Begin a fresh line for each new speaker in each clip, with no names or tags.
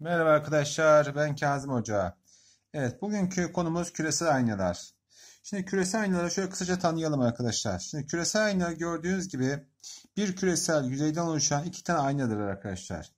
Merhaba arkadaşlar, ben Kazım Hoca. Evet, bugünkü konumuz küresel aynalar. Şimdi küresel aynaları şöyle kısaca tanıyalım arkadaşlar. Şimdi küresel ayna gördüğünüz gibi bir küresel yüzeyden oluşan iki tane aynadır arkadaşlar.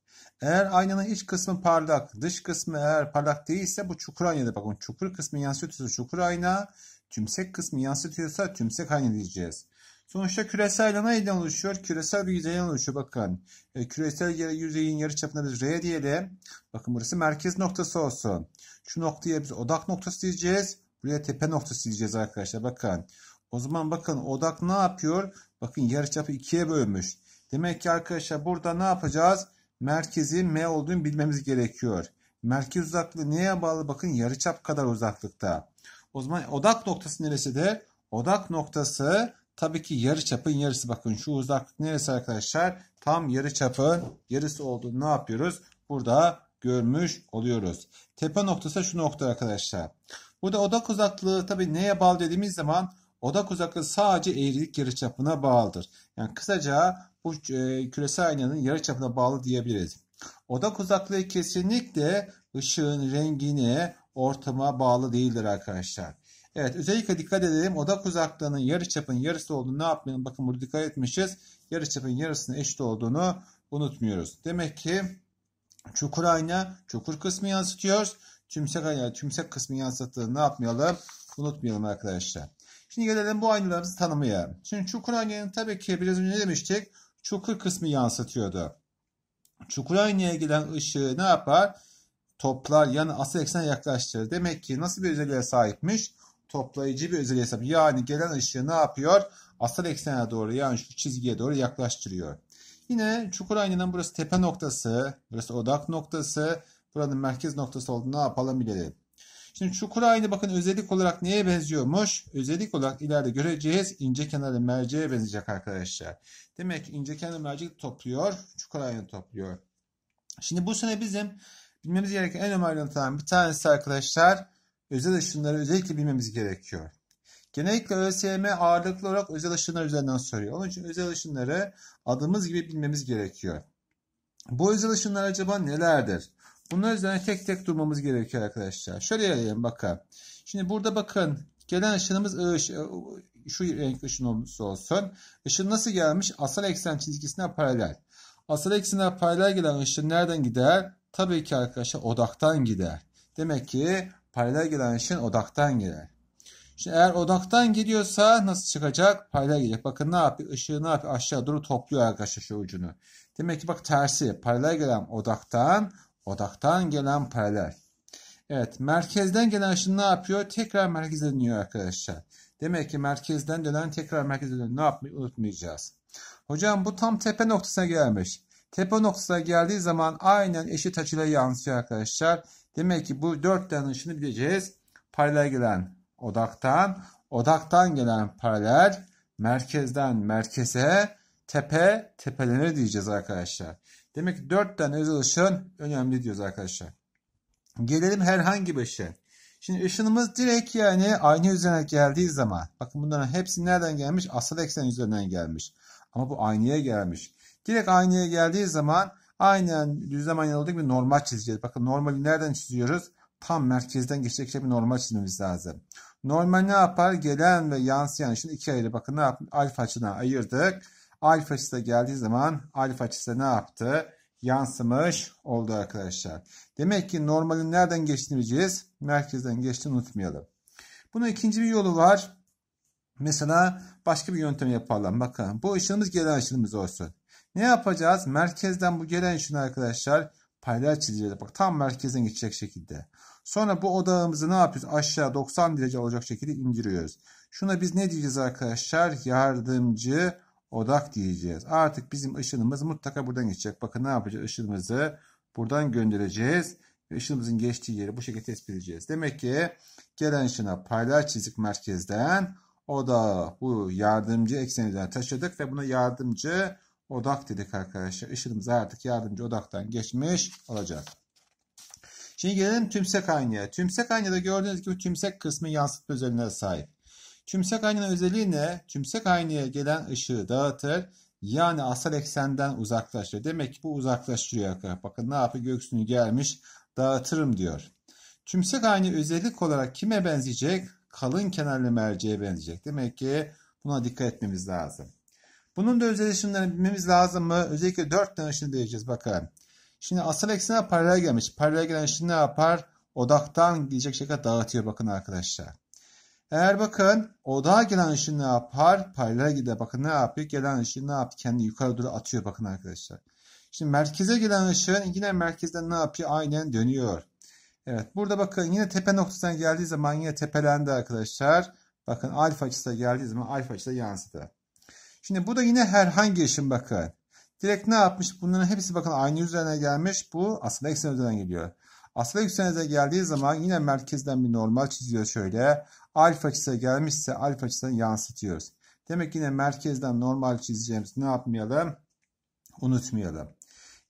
Eğer aynanın iç kısmı parlak, dış kısmı eğer parlak değilse bu çukur aynadır. Bakın çukur kısmı yansıtıyorsa çukur ayna, tümsek kısmı yansıtıyorsa tümsek ayna diyeceğiz. Sonuçta küresel alan neyden oluşuyor? Küresel bir yüzeyden oluşuyor. Bakın e, küresel yüzeyin yarı yarıçapına biz R diyelim. Bakın burası merkez noktası olsun. Şu noktaya biz odak noktası diyeceğiz. Buraya tepe noktası diyeceğiz arkadaşlar. Bakın. O zaman bakın odak ne yapıyor? Bakın yarı çapı ikiye bölmüş. Demek ki arkadaşlar burada ne yapacağız? Merkezin M olduğunu bilmemiz gerekiyor. Merkez uzaklığı neye bağlı? Bakın yarı çap kadar uzaklıkta. O zaman odak noktası neresidir? Odak noktası Tabii ki yarı çapın yarısı bakın şu uzaklık neresi arkadaşlar? Tam yarı çapın yarısı olduğunu ne yapıyoruz? Burada görmüş oluyoruz. Tepe noktası şu nokta arkadaşlar. Burada odak uzaklığı tabii neye bağlı dediğimiz zaman odak uzaklığı sadece eğrilik çapına bağlıdır. Yani kısaca bu e, küresel aynanın yarı çapına bağlı diyebiliriz. Odak uzaklığı kesinlikle ışığın rengine, ortama bağlı değildir arkadaşlar. Evet özellikle dikkat edelim odak uzaklığının yarı çapın yarısı olduğunu ne yapmayalım? Bakın burada dikkat etmişiz. yarı çapın yarısının eşit olduğunu unutmuyoruz. Demek ki çukur ayna çukur kısmı yansıtıyor. Tümsek ayna tümsek kısmı yansıttığını ne yapmayalım? Unutmayalım arkadaşlar. Şimdi gelelim bu aynalarımızı tanımaya. Şimdi çukur aynanın tabii ki biraz önce ne demiştik? Çukur kısmı yansıtıyordu. Çukur aynaya gelen ışığı ne yapar? Toplar yani asıl eksene yaklaştırır. Demek ki nasıl bir özelliğe sahipmiş? toplayıcı bir özel hesap. Yani gelen ışığı ne yapıyor? Asal eksene doğru yani şu çizgiye doğru yaklaştırıyor. Yine çukur aynanın burası tepe noktası, burası odak noktası, buranın merkez noktası olduğunu ne yapalım bilelim. Şimdi çukur aynı bakın özellik olarak neye benziyormuş? Özellik olarak ileride göreceğiz ince kenarlı merceğe benzeyecek arkadaşlar. Demek ki ince kenarlı mercek topluyor, çukur aynı topluyor. Şimdi bu sene bizim bilmemiz gereken en önemli bir tanesi arkadaşlar özel ışınları özellikle bilmemiz gerekiyor. Genellikle ÖSYM ağırlıklı olarak özel ışınlar üzerinden soruyor. Onun için özel ışınları adımız gibi bilmemiz gerekiyor. Bu özel ışınlar acaba nelerdir? Bunlar üzerine tek tek durmamız gerekiyor arkadaşlar. Şöyle yayayım bakalım. Şimdi burada bakın gelen ışınımız ıı, şu renk ışın olsun. Işın nasıl gelmiş? Asal eksen çizgisine paralel. Asal eksenine paralel gelen ışın nereden gider? Tabii ki arkadaşlar odaktan gider. Demek ki paralel gelen ışın odaktan gelir. Şimdi eğer odaktan geliyorsa nasıl çıkacak? Paralel gelecek. Bakın ne yapıyor? Işığı ne yapıyor? Aşağı doğru topluyor arkadaşlar şu ucunu. Demek ki bak tersi. Paralel gelen odaktan, odaktan gelen paralel. Evet merkezden gelen ışın ne yapıyor? Tekrar merkeze dönüyor arkadaşlar. Demek ki merkezden dönen tekrar merkeze dönüyor. Ne yapmayı unutmayacağız. Hocam bu tam tepe noktasına gelmiş. Tepe noktasına geldiği zaman aynen eşit açıyla yansıyor arkadaşlar. Demek ki bu dört yanlışını bileceğiz. Paralel gelen odaktan, odaktan gelen paralel, merkezden merkeze, tepe, tepelere diyeceğiz arkadaşlar. Demek ki dört tane özel ışın önemli diyoruz arkadaşlar. Gelelim herhangi bir ışın. Şimdi ışınımız direkt yani ayna üzerine geldiği zaman. Bakın bunların hepsi nereden gelmiş? Asal eksen üzerinden gelmiş. Ama bu aynaya gelmiş. Direkt aynaya geldiği zaman Aynen düzlem aynalıdık bir normal çizeceğiz. Bakın normali nereden çiziyoruz? Tam merkezden geçecek bir normal çizmemiz lazım. Normal ne yapar? Gelen ve yansıyan için iki ayrı bakın ne yaptık? Alfa açına ayırdık. Alfa açısı da geldiği zaman alfa açısı ne yaptı? Yansımış oldu arkadaşlar. Demek ki normalin nereden geçtiğini bileceğiz. Merkezden geçtiğini unutmayalım. Bunun ikinci bir yolu var. Mesela başka bir yöntem yapalım. Bakın bu ışığımız gelen ışığımız olsun. Ne yapacağız? Merkezden bu gelen şunu arkadaşlar paralel çizeceğiz. Bak tam merkezden geçecek şekilde. Sonra bu odağımızı ne yapıyoruz? Aşağı 90 derece olacak şekilde indiriyoruz. Şuna biz ne diyeceğiz arkadaşlar? Yardımcı odak diyeceğiz. Artık bizim ışınımız mutlaka buradan geçecek. Bakın ne yapacağız? Işınımızı buradan göndereceğiz. Işınımızın geçtiği yeri bu şekilde tespit edeceğiz. Demek ki gelen ışına paralel çizik merkezden odağı bu yardımcı ekseninden taşıdık ve buna yardımcı odak dedik arkadaşlar. Işığımız artık yardımcı odaktan geçmiş olacak. Şimdi gelelim tümsek aynaya. Tümsek aynada gördüğünüz gibi tümsek kısmı yansıtma özelliğine sahip. Tümsek aynanın özelliği ne? Tümsek aynaya gelen ışığı dağıtır. Yani asal eksenden uzaklaştırır. Demek ki bu uzaklaştırıyor arkadaşlar. Bakın ne yapıyor? Göksünü gelmiş dağıtırım diyor. Tümsek aynı özellik olarak kime benzeyecek? Kalın kenarlı merceğe benzeyecek. Demek ki buna dikkat etmemiz lazım. Bunun da özel bilmemiz lazım mı? Özellikle 4 tane ışını diyeceğiz bakalım. Şimdi asıl eksene paralel gelmiş. Paralel gelen ışın ne yapar? Odaktan gidecek şekilde dağıtıyor bakın arkadaşlar. Eğer bakın odağa gelen ışın ne yapar? Paralel gider. Bakın ne yapıyor? Gelen ışın ne yapıyor? Kendi yukarı doğru atıyor bakın arkadaşlar. Şimdi merkeze gelen ışın yine merkezden ne yapıyor? Aynen dönüyor. Evet burada bakın yine tepe noktasından geldiği zaman yine tepelendi arkadaşlar. Bakın alfa açısına geldiği zaman alfa açıda yansıdı. Şimdi bu da yine herhangi işin bakın. Direkt ne yapmış? Bunların hepsi bakın aynı üzerine gelmiş. Bu aslında eksen üzerinden geliyor. Aslında yükselenize geldiği zaman yine merkezden bir normal çiziyor şöyle. Alfa açısı gelmişse alfa açısını yansıtıyoruz. Demek yine merkezden normal çizeceğimiz ne yapmayalım? Unutmayalım.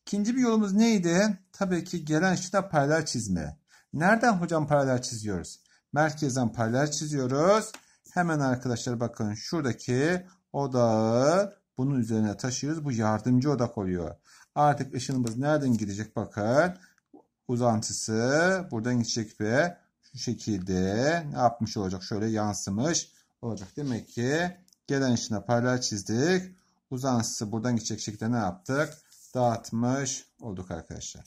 İkinci bir yolumuz neydi? Tabii ki gelen şuna paralel çizme. Nereden hocam paralel çiziyoruz? Merkezden paralel çiziyoruz. Hemen arkadaşlar bakın şuradaki odağı bunun üzerine taşıyoruz. Bu yardımcı odak oluyor. Artık ışınımız nereden gidecek bakın. Uzantısı buradan gidecek ve şu şekilde ne yapmış olacak? Şöyle yansımış olacak. Demek ki gelen ışına paralel çizdik. Uzantısı buradan gidecek şekilde ne yaptık? Dağıtmış olduk arkadaşlar.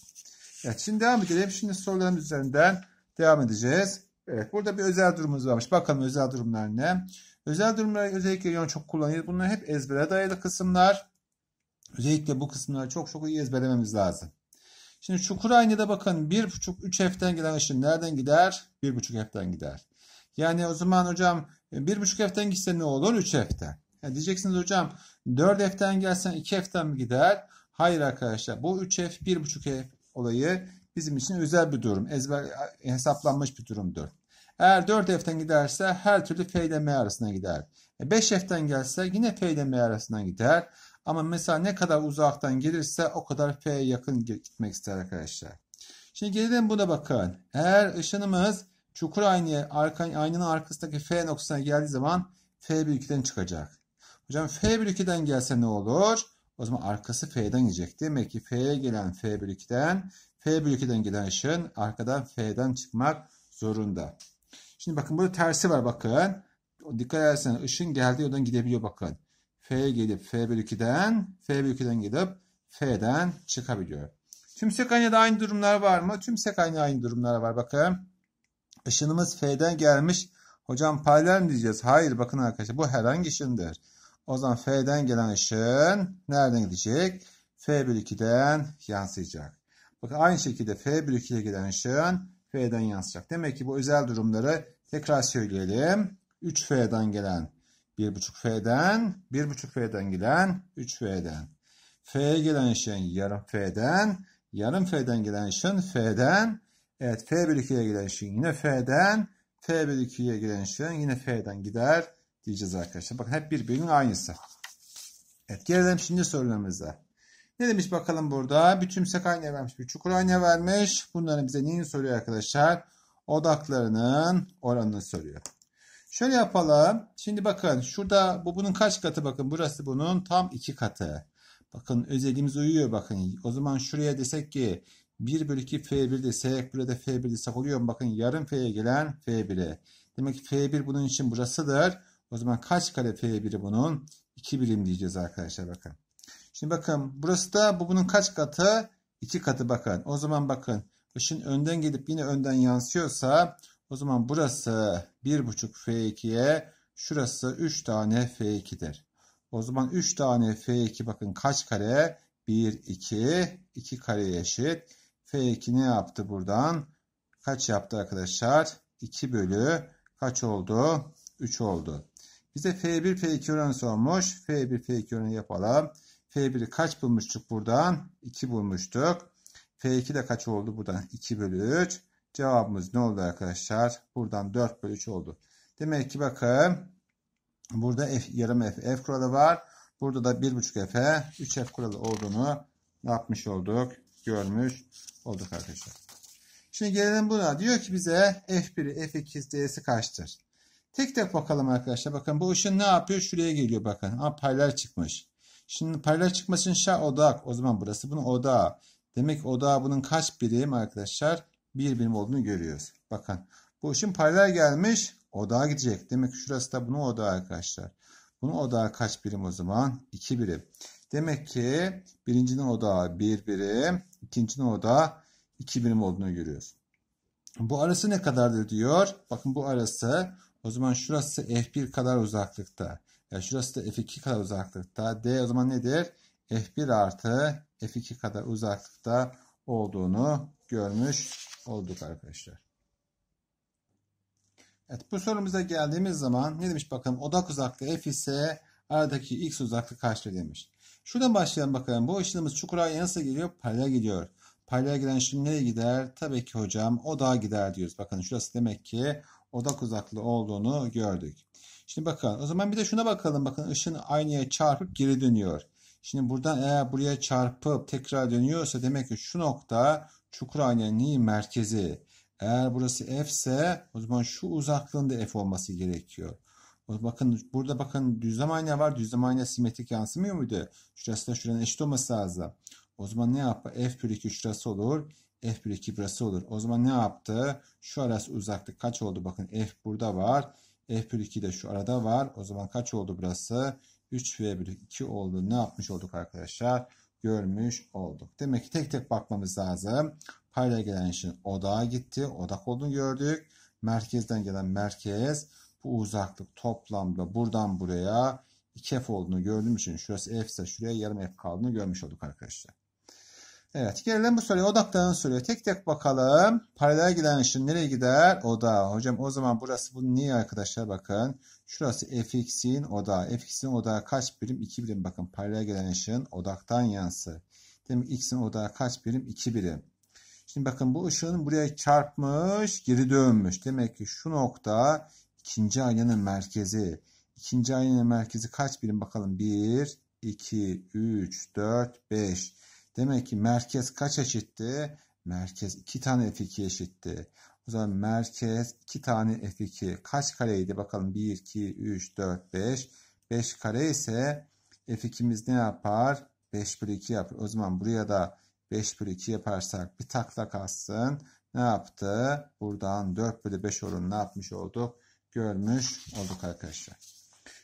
Evet şimdi devam edelim. Şimdi sorularımız üzerinden devam edeceğiz. Evet burada bir özel durumumuz varmış. Bakalım özel durumlar ne? Özel durumlara özellikle yön çok kullanıyoruz. Bunlar hep ezbere dayalı kısımlar. Özellikle bu kısımları çok çok iyi ezberlememiz lazım. Şimdi çukur aynada bakın 1.5 3F'den giden ışın nereden gider? 1.5 F'den gider. Yani o zaman hocam 1.5 F'den gitse ne olur? 3 F'den. Yani diyeceksiniz hocam 4 F'den gelsen 2 F'den mi gider? Hayır arkadaşlar bu 3 F 1.5 F olayı bizim için özel bir durum. Ezber hesaplanmış bir durumdur. Eğer 4F'den giderse her türlü F ile M arasına gider. 5F'den e, gelse yine F ile M arasına gider. Ama mesela ne kadar uzaktan gelirse o kadar F'ye yakın gitmek ister arkadaşlar. Şimdi gelelim buna bakın. Eğer ışınımız çukur aynı, arka, aynanın arkasındaki F noktasına geldiği zaman F bir ülkeden çıkacak. Hocam F bir ülkeden gelse ne olur? O zaman arkası F'den gidecek. Demek ki F'ye gelen F bir ülkeden, F bir ülkeden gelen ışın arkadan F'den çıkmak zorunda. Şimdi bakın burada tersi var bakın. Dikkat edersen ışın geldiği yoldan gidebiliyor bakın. F gelip F bölü 2'den F bölü 2'den gidip F'den çıkabiliyor. Tümsek aynada aynı durumlar var mı? Tümsek aynada aynı durumlar var bakın. Işınımız F'den gelmiş. Hocam paralel mi diyeceğiz? Hayır bakın arkadaşlar bu herhangi ışındır. O zaman F'den gelen ışın nereden gidecek? F bölü 2'den yansıyacak. Bakın aynı şekilde F bölü 2'ye gelen ışın F'den yansıyacak. Demek ki bu özel durumları tekrar söyleyelim. 3F'den gelen 1.5F'den, 1.5F'den gelen 3F'den. F'ye gelen ışın yarım F'den, yarım F'den gelen ışın F'den. Evet F bölü 2'ye gelen ışın yine F'den, F bölü 2'ye gelen ışın yine F'den gider diyeceğiz arkadaşlar. Bakın hep birbirinin aynısı. Evet gelelim şimdi sorularımıza. Ne demiş bakalım burada? Bir tümsek ayna vermiş, bir çukur ayna vermiş. Bunların bize neyini soruyor arkadaşlar? Odaklarının oranını soruyor. Şöyle yapalım. Şimdi bakın şurada bu bunun kaç katı bakın. Burası bunun tam iki katı. Bakın özelliğimiz uyuyor bakın. O zaman şuraya desek ki 1 bölü 2 F1 desek burada F1 desek oluyor mu? Bakın yarım F'ye gelen F1'e. Demek ki F1 bunun için burasıdır. O zaman kaç kare F1'i bunun? 2 birim diyeceğiz arkadaşlar bakın. Şimdi bakın burası da bu bunun kaç katı? 2 katı bakın. O zaman bakın ışın önden gelip yine önden yansıyorsa o zaman burası 1,5 F2'ye şurası 3 tane F2'dir. O zaman 3 tane F2 bakın kaç kare? 1, 2, 2 kareye eşit. F2 ne yaptı buradan? Kaç yaptı arkadaşlar? 2 bölü kaç oldu? 3 oldu. Bize F1, F2 oranı sormuş. F1, F2 oranı yapalım. F1'i kaç bulmuştuk buradan? 2 bulmuştuk. F2 de kaç oldu buradan? 2 bölü 3. Cevabımız ne oldu arkadaşlar? Buradan 4 bölü 3 oldu. Demek ki bakın burada F, yarım F, F kuralı var. Burada da 1.5 f, 3 F kuralı olduğunu yapmış olduk? Görmüş olduk arkadaşlar. Şimdi gelelim buna. Diyor ki bize F1'i F2 D'si kaçtır? Tek tek bakalım arkadaşlar. Bakın bu ışın ne yapıyor? Şuraya geliyor bakın. Ha, paylar çıkmış. Şimdi paralel çıkması için şa odak. O zaman burası bunun odağı. Demek odağı bunun kaç birim arkadaşlar? Bir birim olduğunu görüyoruz. Bakın bu işin paralel gelmiş odağa gidecek. Demek şurası da bunun odağı arkadaşlar. Bunun odağı kaç birim o zaman? 2 birim. Demek ki birincinin odağı 1 bir birim, ikincinin odağı 2 birim olduğunu görüyoruz. Bu arası ne kadardır diyor. Bakın bu arası o zaman şurası F1 kadar uzaklıkta. Ya şurası da f2 kadar uzaklıkta. D o zaman nedir? f1 artı f2 kadar uzaklıkta olduğunu görmüş olduk arkadaşlar. Evet bu sorumuza geldiğimiz zaman ne demiş bakalım odak uzaklığı f ise aradaki x uzaklığı kaçtır demiş. Şuradan başlayalım bakalım. Bu ışınımız çukura nasıl geliyor? Paralel gidiyor. Paralel giden şimdi nereye gider? Tabii ki hocam odağa gider diyoruz. Bakın şurası demek ki odak uzaklığı olduğunu gördük. Şimdi bakalım. o zaman bir de şuna bakalım. Bakın ışın aynaya çarpıp geri dönüyor. Şimdi buradan eğer buraya çarpıp tekrar dönüyorsa demek ki şu nokta çukur aynanın merkezi. Eğer burası f ise o zaman şu uzaklığında f olması gerekiyor. Bakın burada bakın düzlem ayna var. Düzlem ayna simetrik yansımıyor muydu? Şurası da şuranın eşit olması lazım. O zaman ne yaptı? F bölü 2 şurası olur. F bölü 2 burası olur. O zaman ne yaptı? Şu arası uzaklık kaç oldu? Bakın F burada var. F1 2 de şu arada var. O zaman kaç oldu burası? 3V1 2 oldu. Ne yapmış olduk arkadaşlar? Görmüş olduk. Demek ki tek tek bakmamız lazım. Payla gelen işin odağa gitti. Odak olduğunu gördük. Merkezden gelen merkez. Bu uzaklık toplamda buradan buraya 2F olduğunu gördüğüm için şurası F ise şuraya yarım F kaldığını görmüş olduk arkadaşlar. Evet gelelim bu soruya odaklanın soruyor. Tek tek bakalım. Paralel giden ışın nereye gider? Oda. Hocam o zaman burası bu niye arkadaşlar bakın. Şurası fx'in oda. fx'in oda kaç birim? 2 birim bakın. Paralel gelen ışın odaktan yansı. Demek x'in oda kaç birim? 2 birim. Şimdi bakın bu ışığın buraya çarpmış geri dönmüş. Demek ki şu nokta ikinci aynanın merkezi. İkinci aynanın merkezi kaç birim bakalım? 1, 2, 3, 4, 5. Demek ki merkez kaç eşitti? Merkez 2 tane F2 eşitti. O zaman merkez 2 tane F2 kaç kareydi? Bakalım 1, 2, 3, 4, 5. 5 kare ise F2'miz ne yapar? 5 bölü 2 yapar. O zaman buraya da 5 bölü 2 yaparsak bir takla kalsın. Ne yaptı? Buradan 4 bölü 5 oranı ne yapmış olduk? Görmüş olduk arkadaşlar.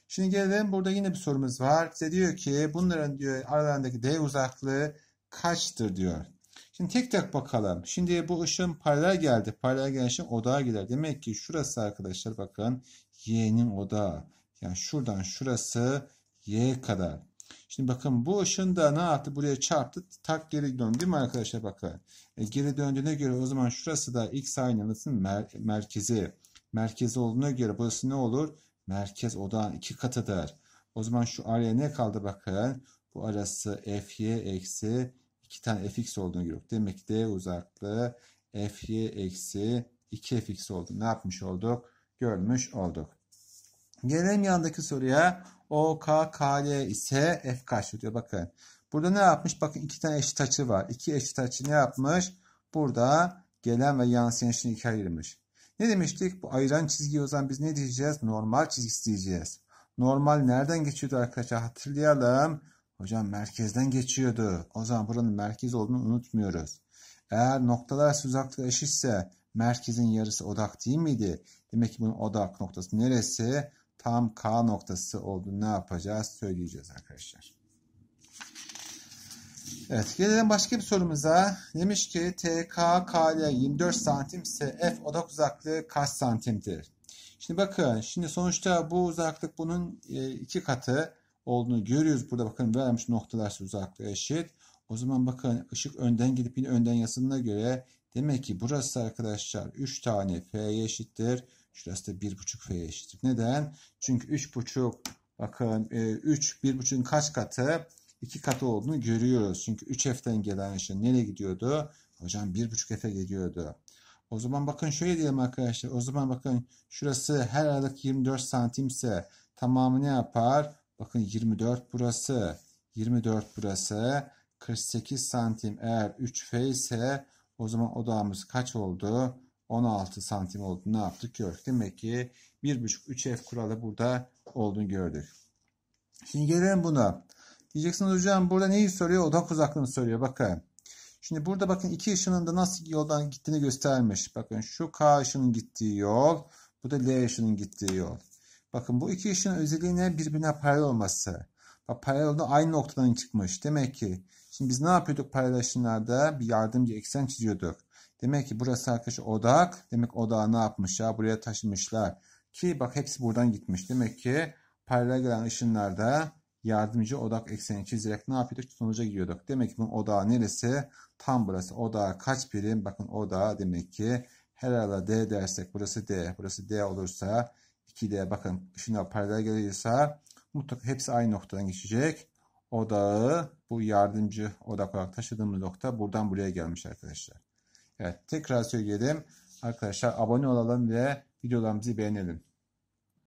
Şimdi gelelim burada yine bir sorumuz var. Size diyor ki bunların diyor aralarındaki D uzaklığı kaçtır diyor. Şimdi tek tek bakalım. Şimdi bu ışığın paralel geldi. Paralel gelen ışın odağa gider. Demek ki şurası arkadaşlar bakın y'nin odağı. Yani şuradan şurası y kadar. Şimdi bakın bu ışın da ne yaptı? Buraya çarptı. Tak geri döndü değil mi arkadaşlar? Bakın. E, geri döndüğüne göre o zaman şurası da x aynalısının mer merkezi. Merkezi olduğuna göre burası ne olur? Merkez odağın iki katıdır. O zaman şu araya ne kaldı bakın? Bu arası fy eksi iki tane fx olduğunu görüyoruz. Demek ki d uzaklığı fy eksi 2 fx oldu. Ne yapmış olduk? Görmüş olduk. Gelelim yandaki soruya. OKKL ise f karşı diyor. Bakın. Burada ne yapmış? Bakın iki tane eşit açı var. İki eşit açı ne yapmış? Burada gelen ve yansıyan için ikiye ayırmış. Ne demiştik? Bu ayıran çizgiyi o zaman biz ne diyeceğiz? Normal çizgi diyeceğiz. Normal nereden geçiyordu arkadaşlar? Hatırlayalım. Hocam merkezden geçiyordu. O zaman buranın merkez olduğunu unutmuyoruz. Eğer noktalar uzaklığı eşitse merkezin yarısı odak değil miydi? Demek ki bunun odak noktası neresi? Tam K noktası oldu. ne yapacağız? Söyleyeceğiz arkadaşlar. Evet gelelim başka bir sorumuza. Demiş ki TK KL 24 santim ise F odak uzaklığı kaç santimdir? Şimdi bakın şimdi sonuçta bu uzaklık bunun e, iki katı olduğunu görüyoruz. Burada bakın vermiş noktalar uzaklığı eşit. O zaman bakın ışık önden gidip yine önden yasına göre demek ki burası arkadaşlar 3 tane F'ye eşittir. Şurası da 1,5 F'ye eşittir. Neden? Çünkü 3,5 bakın 3 e, 1,5'ün kaç katı? 2 katı olduğunu görüyoruz. Çünkü 3 F'den gelen ışın nereye gidiyordu? Hocam 1,5 F'e gidiyordu. O zaman bakın şöyle diyelim arkadaşlar. O zaman bakın şurası her aralık 24 santimse tamamı ne yapar? Bakın 24 burası. 24 burası. 48 santim eğer 3F ise o zaman odamız kaç oldu? 16 santim oldu. Ne yaptık? Gördük. Demek ki 1,5 3F kuralı burada olduğunu gördük. Şimdi gelelim buna. Diyeceksiniz hocam burada neyi soruyor? Odak uzaklığını soruyor. Bakın. Şimdi burada bakın iki ışının da nasıl yoldan gittiğini göstermiş. Bakın şu K ışının gittiği yol. Bu da L ışının gittiği yol. Bakın bu iki ışığın özelliği ne? Birbirine paralel olması. Bak paralel aynı noktadan çıkmış. Demek ki şimdi biz ne yapıyorduk paralel Bir yardımcı eksen çiziyorduk. Demek ki burası arkadaş odak. Demek odağı ne yapmışlar? Buraya taşımışlar. Ki bak hepsi buradan gitmiş. Demek ki paralel gelen ışınlarda yardımcı odak ekseni çizerek ne yapıyorduk? Sonuca gidiyorduk. Demek ki bunun odağı neresi? Tam burası. Odağı kaç birim? Bakın odağı demek ki herhalde D dersek burası D. Burası D olursa 2'de bakın Şimdi paralel gelirse mutlaka hepsi aynı noktadan geçecek. Odağı bu yardımcı odak olarak taşıdığımız nokta buradan buraya gelmiş arkadaşlar. Evet tekrar söyleyelim. Arkadaşlar abone olalım ve videolarımızı beğenelim.